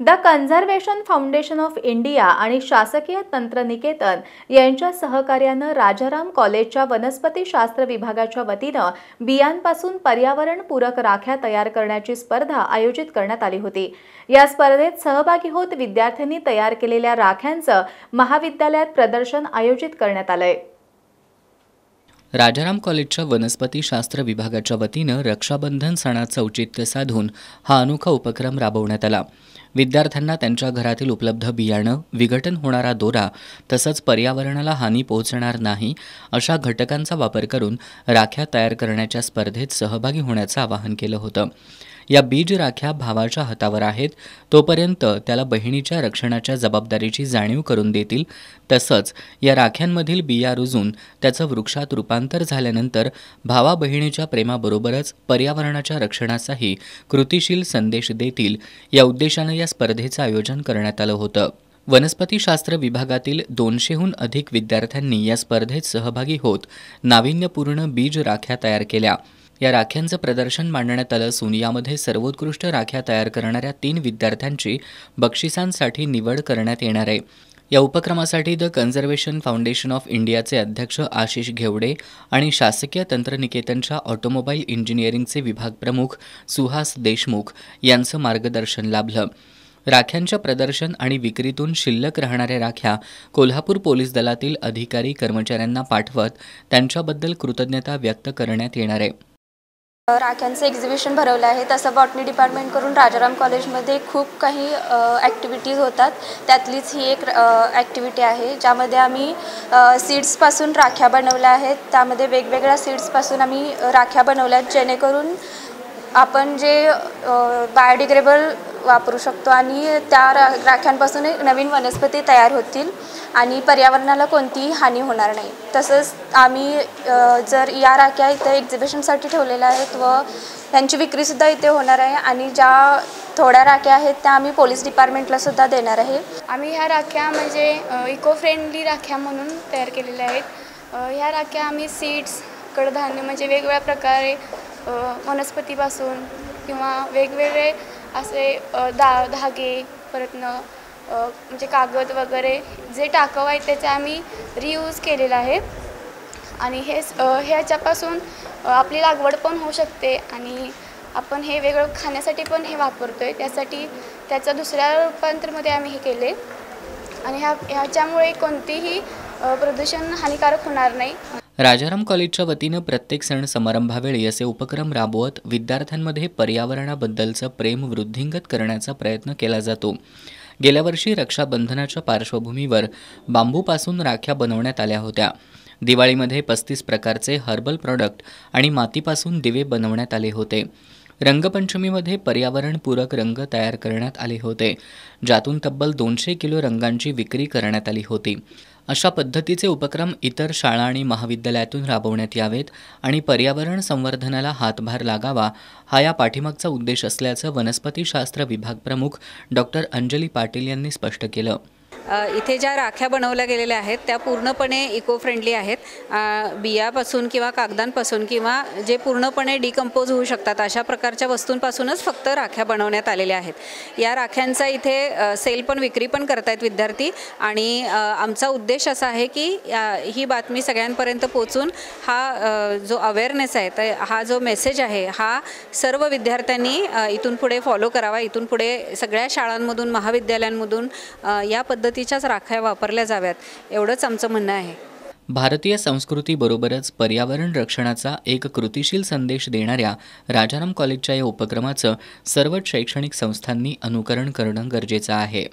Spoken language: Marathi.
the conservation foundation of India आणि शासकीय तंत्रनिकेतन यांच्या सहकार्यानं राजाराम कॉलेजच्या वनस्पतीशास्त्र विभागाच्या वतीनं बियांपासून पर्यावरणपूरक राख्या तयार करण्याची स्पर्धा आयोजित करण्यात आली होती या स्पर्धेत सहभागी होत विद्यार्थ्यांनी तयार केलेल्या राख्यांचं महाविद्यालयात प्रदर्शन आयोजित करण्यात आलंय राजाराम कॉलेजच्या वनस्पतीशास्त्र विभागाच्या वतीनं रक्षाबंधन सणाचं औचित्य साधून हा अनोखा उपक्रम राबवण्यात आला विद्यार्थ्यांना त्यांच्या घरातील उपलब्ध बियाणं विघटन होणारा दोरा तसंच पर्यावरणाला हानी पोहोचणार नाही अशा घटकांचा वापर करून राख्या तयार करण्याच्या स्पर्धेत सहभागी होण्याचं आवाहन केलं होतं या बीज राख्या भावाच्या हातावर आहेत तोपर्यंत त्याला बहिणीच्या रक्षणाच्या जबाबदारीची जाणीव करून देतील तसंच या राख्यांमधील बिया रुजून त्याचं वृक्षात रूपांतर झाल्यानंतर भावा बहिणीच्या प्रेमाबरोबरच पर्यावरणाच्या रक्षणाचाही कृतिशील संदेश देतील या उद्देशानं या स्पर्धेचं आयोजन करण्यात आलं होतं वनस्पतीशास्त्र विभागातील दोनशेहून अधिक विद्यार्थ्यांनी या स्पर्धेत सहभागी होत नाविन्यपूर्ण बीज राख्या तयार केल्या या राख्यांचं प्रदर्शन मांडण्यात आलं असून यामध्ये सर्वोत्कृष्ट राख्या तयार करणाऱ्या तीन विद्यार्थ्यांची बक्षिसांसाठी निवड करण्यात येणार आहे या उपक्रमासाठी द कन्झर्वेशन फाउंडेशन ऑफ इंडियाचे अध्यक्ष आशिष घेवडे आणि शासकीय तंत्रनिकेतनच्या ऑटोमोबाईल इंजिनिअरिंगचे विभाग प्रमुख सुहास देशमुख यांचं मार्गदर्शन लाभलं राख्यांच्या प्रदर्शन आणि विक्रीतून शिल्लक राहणाऱ्या राख्या कोल्हापूर पोलीस दलातील अधिकारी कर्मचाऱ्यांना पाठवत त्यांच्याबद्दल कृतज्ञता व्यक्त करण्यात येणार आहे राख्यांचं एक्झिबिशन भरवलं आहे तसं बॉटनी डिपार्टमेंटकडून राजाराम कॉलेजमध्ये खूप काही ॲक्टिव्हिटीज होतात त्यातलीच ही एक ॲक्टिव्हिटी आहे ज्यामध्ये आम्ही सीड्सपासून राख्या बनवल्या आहेत त्यामध्ये वेगवेगळ्या सीड्सपासून आम्ही राख्या बनवल्या आहेत जेणेकरून आपण जे बायोडिग्रेबल वापरू शकतो आणि त्या रा राख्यांपासून नवीन वनस्पती तयार होतील आणि पर्यावरणाला कोणतीही हानी होणार नाही तसंच आम्ही जर या राख्या इथं एक्झिबिशनसाठी ठेवलेल्या आहेत व त्यांची विक्रीसुद्धा इथे होणार आहे आणि ज्या थोड्या राख्या आहेत त्या आम्ही पोलीस डिपार्टमेंटलासुद्धा देणार आहे आम्ही ह्या राख्या म्हणजे इको फ्रेंडली राख्या म्हणून तयार केलेल्या आहेत ह्या राख्या आम्ही सीड्स कडधान्य म्हणजे वेगवेगळ्या प्रकारे वनस्पतीपासून किंवा वेगवेगळे असे दा धागे परतनं म्हणजे कागद वगैरे जे टाकाव आहे त्याचे आम्ही रियूज केलेला आहे आणि हे ह्याच्यापासून आपली लागवड पण होऊ शकते आणि आपण हे वेगळं खाण्यासाठी पण हे वापरतो आहे त्यासाठी त्याचं दुसऱ्या रूपांतरमध्ये आम्ही हे केले आणि ह्या ह्याच्यामुळे कोणतीही प्रदूषण हानिकारक होणार नाही राजाराम कॉलेजच्या वतीनं प्रत्येक सण समारंभावेळी असे उपक्रम राबवत विद्यार्थ्यांमध्ये पर्यावरणाबद्दलचं प्रेम वृद्धिंगत करण्याचा प्रयत्न केला जातो गेल्या वर्षी रक्षाबंधनाच्या पार्श्वभूमीवर बांबूपासून राख्या बनवण्यात आल्या होत्या दिवाळीमध्ये पस्तीस प्रकारचे हर्बल प्रॉडक्ट आणि मातीपासून दिवे बनवण्यात आले होते रंगपंचमीमध्ये पर्यावरणपूरक रंग तयार करण्यात आले होते ज्यातून तब्बल दोनशे किलो रंगांची विक्री करण्यात आली होती अशा पद्धतीचे उपक्रम इतर शाळा आणि महाविद्यालयातून राबवण्यात यावेत आणि पर्यावरण संवर्धनाला हातभार लागावा हा या पाठिमागचा उद्देश असल्याचं वनस्पतीशास्त्र विभाग प्रमुख डॉक्टर अंजली पाटील यांनी स्पष्ट केलं इथे ज्या राख्या बनवल्या गेलेल्या आहेत त्या पूर्णपणे इको फ्रेंडली आहेत बियापासून किंवा कागदांपासून किंवा जे पूर्णपणे डिकम्पोज होऊ शकतात अशा प्रकारच्या वस्तूंपासूनच फक्त राख्या बनवण्यात आलेल्या आहेत या राख्यांचा इथे सेल पण विक्री पण आहेत विद्यार्थी आणि आमचा उद्देश असा आहे की ही बातमी सगळ्यांपर्यंत पोचून हा जो अवेअरनेस आहे तर हा जो मेसेज आहे हा सर्व विद्यार्थ्यांनी इथून पुढे फॉलो करावा इथून पुढे सगळ्या शाळांमधून महाविद्यालयांमधून या पद्धती तिच्याच राख्या वापरल्या जाव्यात एवढंच आमचं म्हणणं आहे भारतीय संस्कृतीबरोबरच पर्यावरण रक्षणाचा एक कृतिशील संदेश देणाऱ्या राजाराम कॉलेजच्या या उपक्रमाचं सर्वच शैक्षणिक संस्थांनी अनुकरण करणं गरजेचं आहे